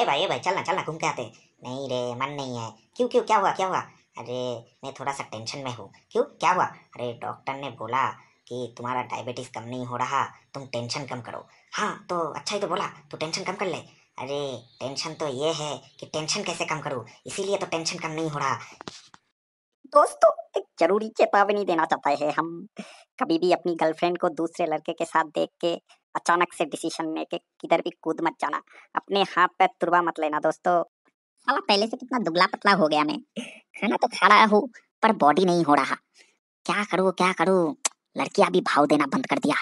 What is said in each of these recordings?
ए भाई ए भाई चलना चलना घूम के आते नहीं रे मन नहीं है क्यों क्यों क्या हुआ क्या हुआ अरे मैं थोड़ा सा टेंशन में हूँ क्यों क्या हुआ अरे डॉक्टर ने बोला कि तुम्हारा डायबिटीज़ कम नहीं हो रहा तुम टेंशन कम करो हाँ तो अच्छा ही तो बोला तो टेंशन कम कर ले अरे टेंशन तो ये है कि टेंशन कैसे कम करूँ इसीलिए तो टेंशन कम नहीं हो रहा दोस्तों एक जरूरी चेतावनी देना चाहता है हम कभी भी अपनी गर्लफ्रेंड को दूसरे लड़के के साथ देख के अचानक से डिसीजन लेके किधर भी कूद मत जाना अपने हाथ पैर तुरवा मत लेना दोस्तों साला हाँ, पहले से कितना दुबला पतला हो गया मैं खाना तो खा रहा हूँ पर बॉडी नहीं हो रहा क्या करूँ क्या करूँ लड़की अभी भाव देना बंद कर दिया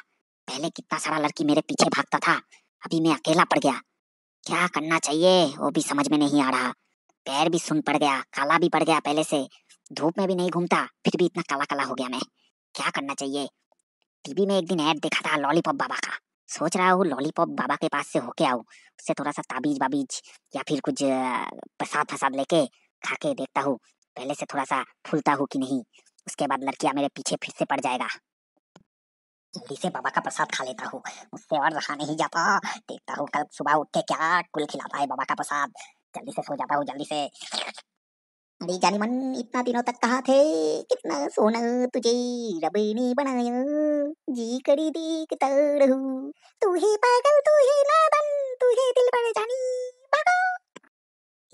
पहले कितना सारा लड़की मेरे पीछे भागता था अभी मैं अकेला पड़ गया क्या करना चाहिए वो भी समझ में नहीं आ रहा पैर भी सुन पड़ गया काला भी पड़ गया पहले से धूप में भी नहीं घूमता फिर भी इतना काला काला हो गया मैं क्या करना चाहिए टीवी में एक दिन ऐड देखा था लॉलीपॉप बाबा का सोच रहा हूँ लॉलीपॉप बाबा के पास से होके आऊँ उससे थोड़ा सा ताबीज बाबीज या फिर कुछ प्रसाद फसाद लेके खा के देखता हूँ पहले से थोड़ा सा फूलता हूँ कि नहीं उसके बाद लड़कियाँ मेरे पीछे फिर से पड़ जाएगा जल्दी से बाबा का प्रसाद खा लेता हूँ उससे और रहा नहीं जाता देखता हूँ कल सुबह उठ के क्या कुल खिलाता है बाबा का प्रसाद जल्दी से सो जाता हूँ जल्दी से अरे जानी मन इतना दिनों तक कहा थे कितना सोना तुझे रब ने बनाया जी करी देखता तू तू ही पागल तू ही नादन तू ही दिल पर जानी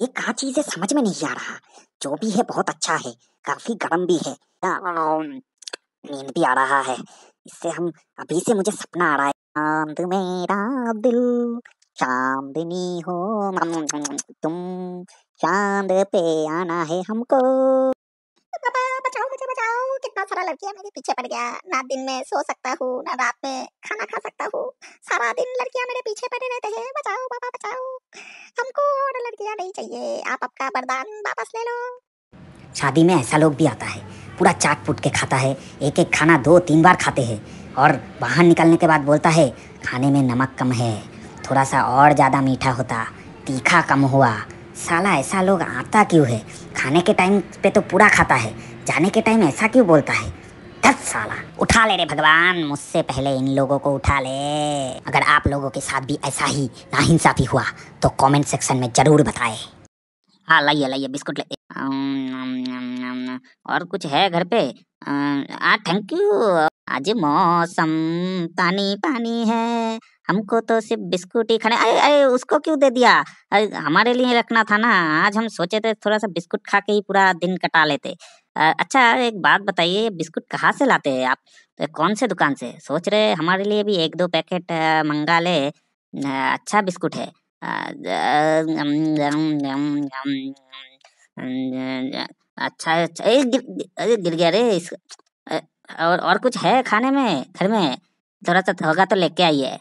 ये कहा चीज है समझ में नहीं आ रहा जो भी है बहुत अच्छा है काफी गर्म भी है नींद भी आ रहा है इससे हम अभी से मुझे सपना आ रहा है चांद मेरा दिल चांदनी हो तुम चांद पे आना है हमको पापा बचाओ मुझे बचाओ कितना सारा मेरे पीछे पड़ गया ना दिन में सो सकता हूँ ना रात में खाना खा सकता हूँ सारा दिन लड़कियां मेरे पीछे पड़े रहते हैं बचाओ पापा बचाओ हमको और लड़कियां नहीं चाहिए आप आपका वरदान वापस ले लो शादी में ऐसा लोग भी आता है पूरा चाट पुट के खाता है एक एक खाना दो तीन बार खाते हैं और बाहर निकलने के बाद बोलता है खाने में नमक कम है थोड़ा सा और ज़्यादा मीठा होता तीखा कम हुआ साला ऐसा लोग आता क्यों है खाने के टाइम पे तो पूरा खाता है जाने के टाइम ऐसा क्यों बोलता है दस साला उठा ले रे भगवान मुझसे पहले इन लोगों को उठा ले अगर आप लोगों के साथ भी ऐसा ही नाहिंसाफी हुआ तो कमेंट सेक्शन में ज़रूर बताएं हाँ लाइए लाइए बिस्कुट ले और कुछ है घर पे थैंक यू आज मौसम पानी पानी है हमको तो सिर्फ बिस्कुट ही खाने अरे अरे उसको क्यों दे दिया अरे हमारे लिए रखना था ना आज हम सोचे थे थोड़ा सा बिस्कुट खा के ही पूरा दिन कटा लेते अच्छा एक बात बताइए बिस्कुट कहाँ से लाते हैं आप तो कौन से दुकान से सोच रहे हमारे लिए भी एक दो पैकेट मंगा ले अच्छा बिस्कुट है अच्छा, अच्छा अच्छा ए गिर गिर गया रे इस और और कुछ है खाने में घर में थोड़ा सा होगा तो लेके आइए